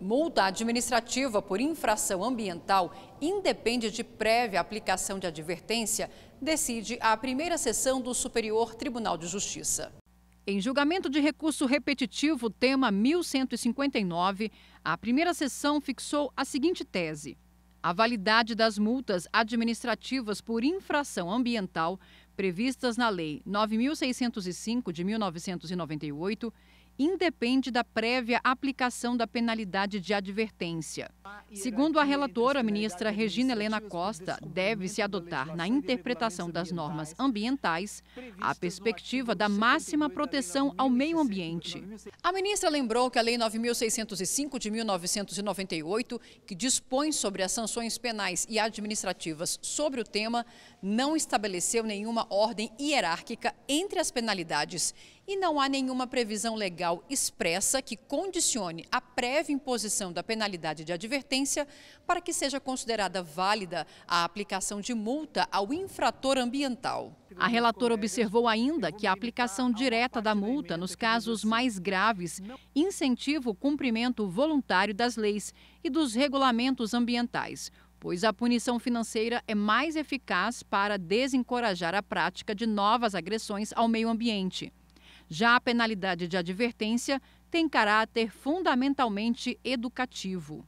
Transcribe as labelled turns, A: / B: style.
A: Multa administrativa por infração ambiental independe de prévia aplicação de advertência, decide a primeira sessão do Superior Tribunal de Justiça. Em julgamento de recurso repetitivo, tema 1159, a primeira sessão fixou a seguinte tese: a validade das multas administrativas por infração ambiental previstas na Lei 9605 de 1998 independe da prévia aplicação da penalidade de advertência. Segundo a relatora, a ministra Regina Helena Costa, deve-se adotar na interpretação das normas ambientais a perspectiva da máxima proteção ao meio ambiente. A ministra lembrou que a Lei 9.605 de 1998, que dispõe sobre as sanções penais e administrativas sobre o tema, não estabeleceu nenhuma ordem hierárquica entre as penalidades e não há nenhuma previsão legal expressa que condicione a prévia imposição da penalidade de advertência para que seja considerada válida a aplicação de multa ao infrator ambiental. A relatora observou ainda que a aplicação direta da multa nos casos mais graves incentiva o cumprimento voluntário das leis e dos regulamentos ambientais, pois a punição financeira é mais eficaz para desencorajar a prática de novas agressões ao meio ambiente. Já a penalidade de advertência tem caráter fundamentalmente educativo.